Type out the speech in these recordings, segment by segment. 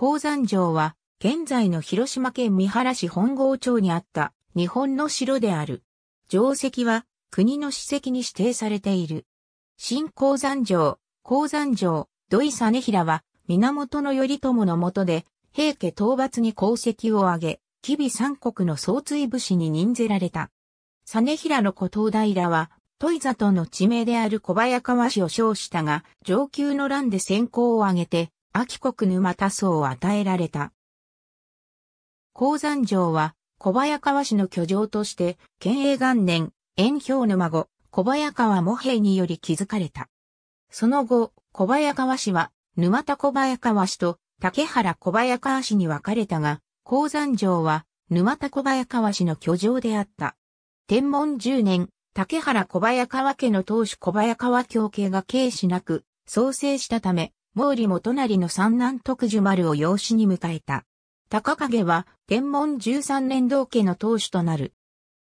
鉱山城は、現在の広島県三原市本郷町にあった日本の城である。城跡は国の史跡に指定されている。新鉱山城、鉱山城、土井実平は源頼朝の下で平家討伐に功績を挙げ、吉備三国の総追武士に任ぜられた。実平の古東平は、土井里の地名である小早川市を称したが、上級の乱で先行を挙げて、秋国沼田荘を与えられた。鉱山城は小早川市の居城として、県営元年、遠氷沼後、小早川模平により築かれた。その後、小早川市は、沼田小早川市と竹原小早川市に分かれたが、鉱山城は沼田小早川市の居城であった。天文10年、竹原小早川家の当主小早川教家が軽視なく、創生したため、毛利元就の三男徳寿丸を養子に迎えた。高影は天文十三年同家の当主となる。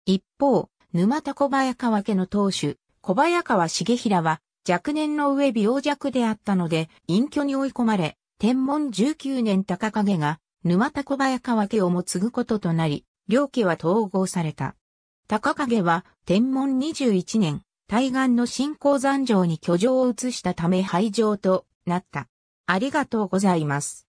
一方、沼田小早川家の当主、小早川重平は若年の上病弱であったので隠居に追い込まれ、天文十九年高影が沼田小早川家をも継ぐこととなり、両家は統合された。高影は天文二十一年、対岸の新興山城に居城を移したため廃城となった。ありがとうございます。